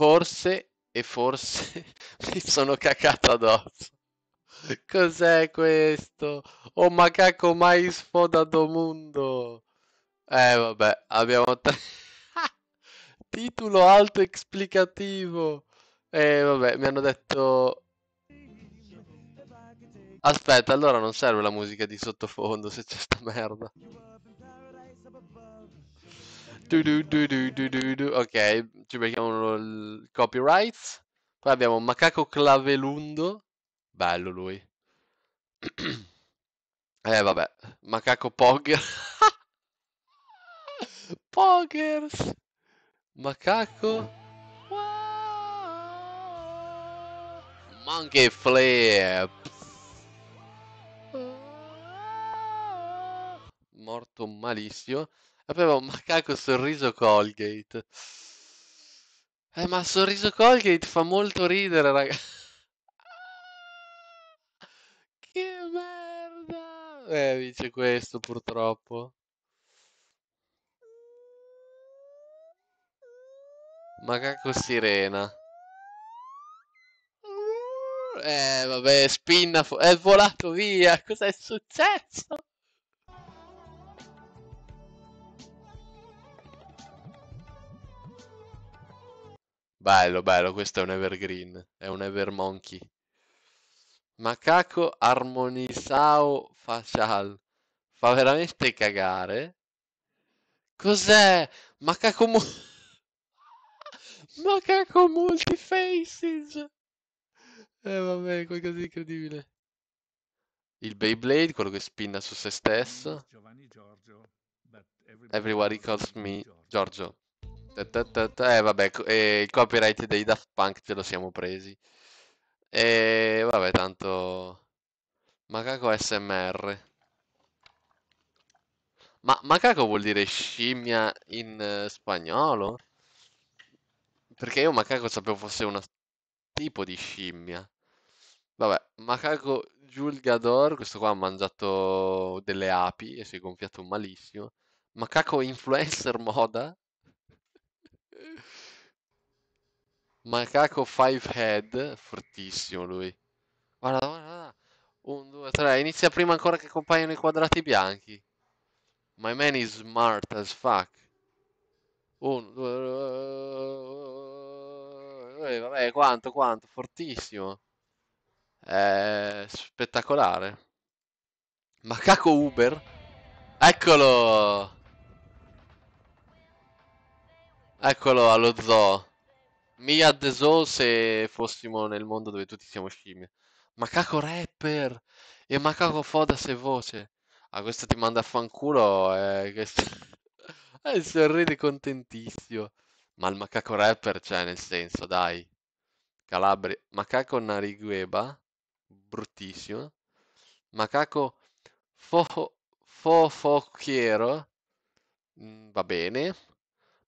forse e forse mi sono cacato addosso. Cos'è questo? Oh ma cacco mai sfodato mondo. Eh vabbè, abbiamo tre... Titolo esplicativo. Eh vabbè, mi hanno detto... Aspetta, allora non serve la musica di sottofondo se c'è sta merda. Ok, ci becchiamo il copyright. Poi abbiamo Macaco Clavelundo. Bello lui. eh vabbè, Macaco Pogger. Poggers. Macaco. Monkey Flip. Morto malissimo. Aveva un macaco sorriso Colgate. Eh, ma sorriso Colgate fa molto ridere, raga. che merda! Eh, dice questo, purtroppo. Macaco sirena. Eh, vabbè, spinna... È volato via! Cos'è successo? Bello, bello, questo è un evergreen, è un evermonkey. Macaco armonisao facial. Fa veramente cagare. Cos'è? Macaco mu- Macaco multifaces. Eh vabbè, qualcosa di incredibile. Il Beyblade, quello che spinna su se stesso. Giovanni Giorgio. Everybody, everybody calls me Giorgio. Giorgio. Eh vabbè, eh, il copyright dei Daft Punk ce lo siamo presi. E vabbè, tanto... Macaco SMR. Ma macaco vuol dire scimmia in uh, spagnolo? Perché io macaco sapevo fosse un tipo di scimmia. Vabbè, macaco Julgador, questo qua ha mangiato delle api e si è gonfiato malissimo. Macaco influencer moda, Macaco 5 Head, fortissimo lui. Guarda, guarda, 1, 2, 3. Inizia prima ancora che compaiono i quadrati bianchi. My man is smart as fuck. 1, 2, 3. Vabbè, quanto, quanto, fortissimo. È spettacolare. Macaco Uber. Eccolo! Eccolo allo zoo. Mia the zoo se fossimo nel mondo dove tutti siamo scimmie. Macaco rapper e macaco foda se voce. Ah, questo ti manda a fanculo. Eh, questo... eh, sorride contentissimo. Ma il macaco rapper c'è cioè, nel senso, dai. Calabria. Macaco narigueba. Bruttissimo. Macaco fofo... Fofochiero. Mm, va bene.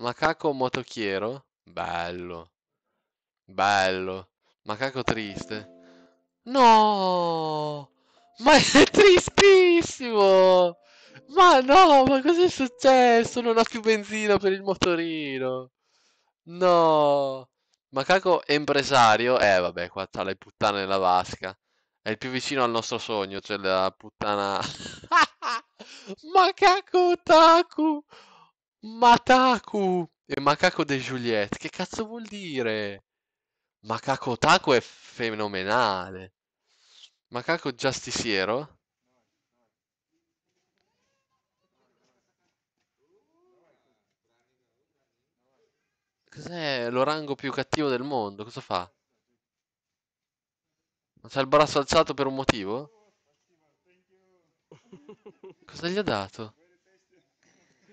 Macaco motochiero? Bello. Bello. Macaco triste. No! Ma è tristissimo! Ma no, ma cos'è successo? Non ha più benzina per il motorino. No! Macaco impresario? Eh vabbè, qua c'ha le puttane nella vasca. È il più vicino al nostro sogno, cioè la puttana... Macaco Taku! Mataku e Macaco de Juliette. Che cazzo vuol dire? Macaco Taco è fenomenale. Macaco Giusticiero? Cos'è l'orango più cattivo del mondo? Cosa fa? Non c'ha il braccio alzato per un motivo? Cosa gli ha dato?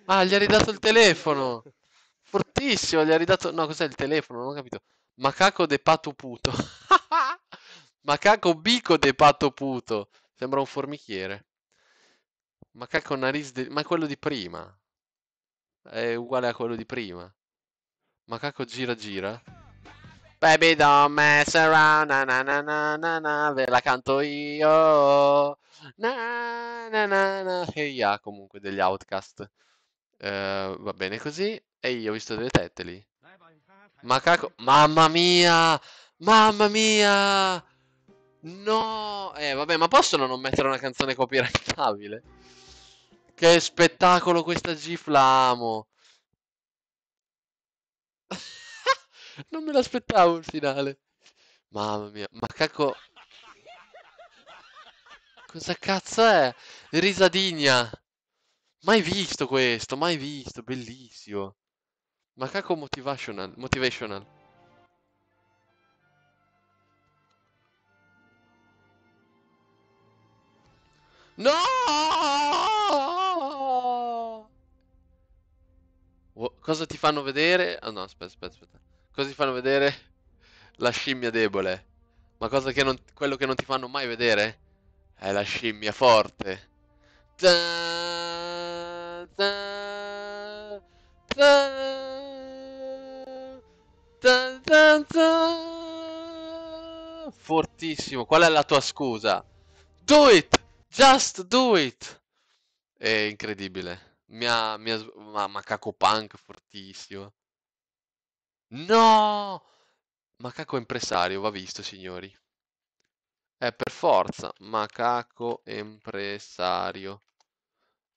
Ah, gli ha ridato il telefono. Fortissimo, gli ha ridato... No, cos'è il telefono? Non ho capito. Macaco de pato puto. Macaco bico de pato puto. Sembra un formichiere. Macaco nariz de... Ma è quello di prima. È uguale a quello di prima. Macaco gira gira. Baby don't mess around, na na na na na na, ve la canto io. Na na na na. Hey ya, comunque degli Outcast. Uh, va bene così. Ehi, ho visto delle tette lì. Macaco. Mamma mia! Mamma mia! No! Eh, vabbè, ma possono non mettere una canzone copyrightabile? Che spettacolo questa GIF la non me l'aspettavo il finale. Mamma mia, macaco... Cosa cazzo è? Risadigna! Mai visto questo, mai visto, bellissimo. Macaco motivational, motivational. No! cosa ti fanno vedere? Ah oh, no, aspetta, aspetta, aspetta. Cosa ti fanno vedere? La scimmia debole. Ma cosa che non... quello che non ti fanno mai vedere? È la scimmia forte. Tadam! Fortissimo. Qual è la tua scusa? Do it! Just do it! È incredibile. Mia, mia, Mi ma, Macaco Punk fortissimo. No! Macaco impresario, va visto, signori. È per forza. Macaco impresario.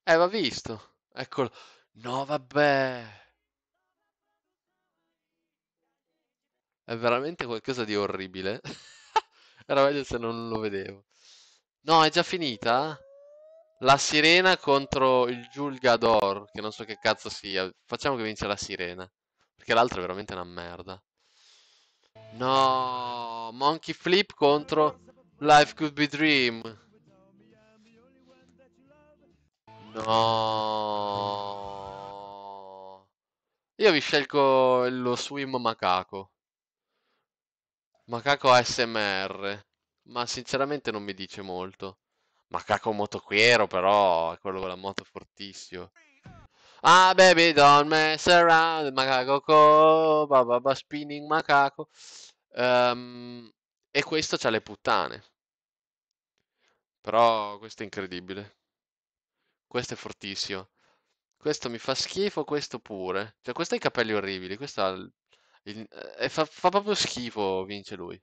Eh, va visto. Eccolo. No, vabbè. È veramente qualcosa di orribile. Era meglio se non lo vedevo. No, è già finita? La sirena contro il Julgador, che non so che cazzo sia. Facciamo che vince la sirena. Perché l'altro è veramente una merda. No, Monkey Flip contro Life Could Be Dream. No. Io vi scelgo lo Swim Macaco. Macaco ASMR. Ma sinceramente non mi dice molto. Macaco motoquiero però, è quello con la moto fortissimo. Ah baby don't mess around, macaco co, ba, spinning macaco. Um, e questo c'ha le puttane. Però questo è incredibile. Questo è fortissimo. Questo mi fa schifo, questo pure. Cioè questo ha i capelli orribili, questo ha il- eh, fa, fa proprio schifo, vince lui.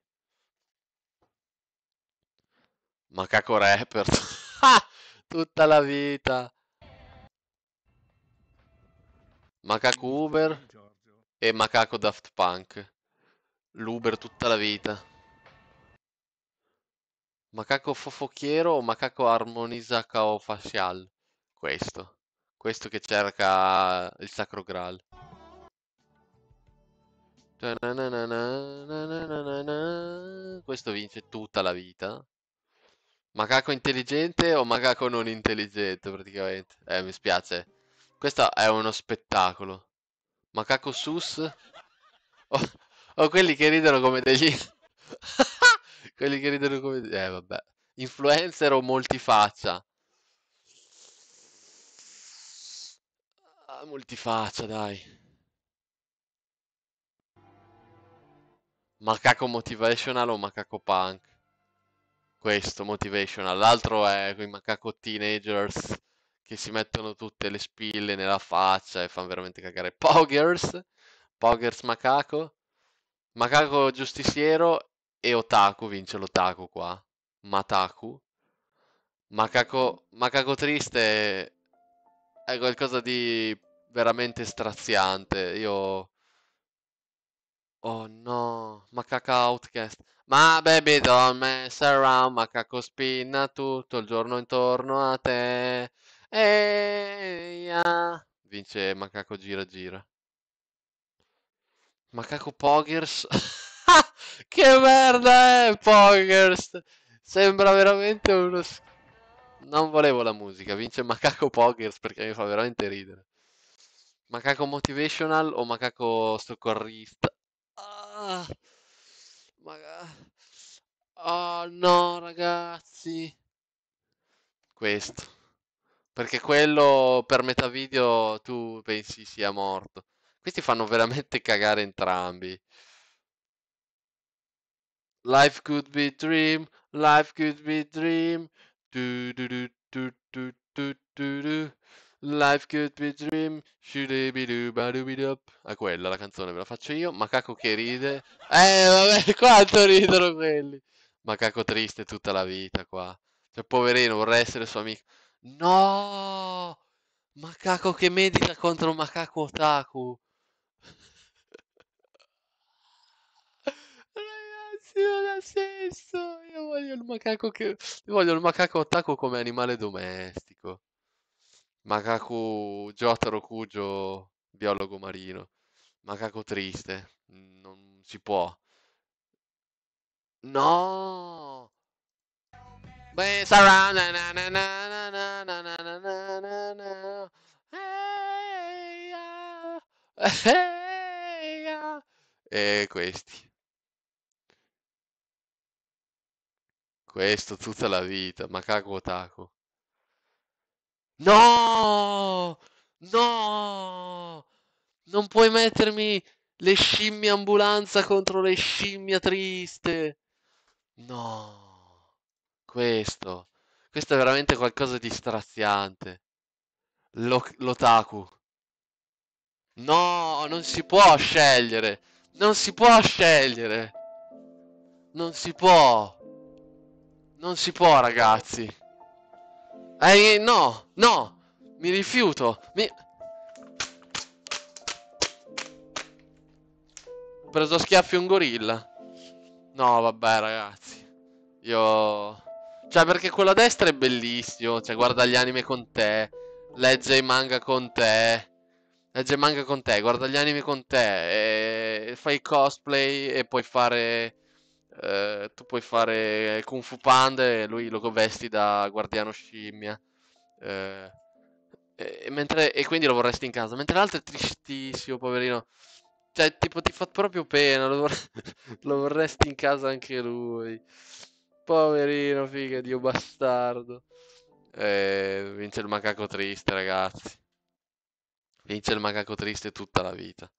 Macaco rapper. Tutta la vita. Macaco Uber e Macaco Daft Punk. L'Uber tutta la vita. Macaco fofochiero o macaco armonisa cao fascial? Questo. Questo che cerca il sacro graal. Questo vince tutta la vita. Macaco intelligente o macaco non intelligente praticamente? Eh, mi spiace. Questo è uno spettacolo. Macaco sus? O, o quelli che ridono come degli... quelli che ridono come... Eh, vabbè. Influencer o multifaccia? multifaccia, dai. macaco motivational o macaco punk? Questo motivational, l'altro è quei macaco teenagers che si mettono tutte le spille nella faccia e fanno veramente cagare. Poggers, Poggers macaco, macaco giustiziero e otaku, vince l'otaku qua. Mataku. Macaco, macaco triste è qualcosa di veramente straziante. Io Oh no, macaca outcast. Ma baby don't mess around, macaco spinna tutto il giorno intorno a te. Eia. Vince macaco gira gira. Macaco Poggers. che merda è Poggers? Sembra veramente uno... Non volevo la musica, vince macaco Poggers perché mi fa veramente ridere. Macaco motivational o macaco soccorrista? Ah, ma... Oh no, ragazzi. Questo. Perché quello per metà video tu pensi sia morto. Questi fanno veramente cagare entrambi. Life could be dream, life could be dream. Du, du, du, Life could be a dream, shooby doo ba doo A ah, quella la canzone ve la faccio io. Macaco che ride. Eh, vabbè, quanto ridono quelli. Macaco triste tutta la vita qua. Cioè, poverino, vorrei essere suo amico. No! Macaco che medita contro un macaco otaku. Ragazzi, non ha senso. Io voglio il macaco che... Io voglio il macaco otaku come animale domestico. Macaco Jotaro Cujo, biologo marino. Macaco triste, non si può. No! Beh, sarà na na na na na na na na na na na E questi. Questo tutta la vita, macaco otaku. No! No! Non puoi mettermi le scimmie ambulanza contro le scimmie triste. No! Questo. Questo è veramente qualcosa di straziante. L'otaku. No, non si può scegliere. Non si può scegliere. Non si può. Non si può, ragazzi. Eh, no, no, mi rifiuto. Mi... Ho preso schiaffi un gorilla. No, vabbè, ragazzi. Io... Cioè, perché quello a destra è bellissimo. Cioè, guarda gli anime con te. Legge i manga con te. Legge i manga con te. Guarda gli anime con te. E... Fai cosplay e puoi fare eh, tu puoi fare Kung Fu Panda e lui lo vesti da guardiano scimmia. Eh, e, mentre, e, quindi lo vorresti in casa. Mentre l'altro è tristissimo, poverino. Cioè, tipo, ti fa proprio pena. Lo, vor- lo vorresti in casa anche lui. Poverino, figa, Dio bastardo. Eh, vince il macaco triste, ragazzi. Vince il macaco triste tutta la vita.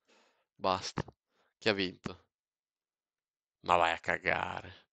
Basta. Chi ha vinto? Mas vai a cagar.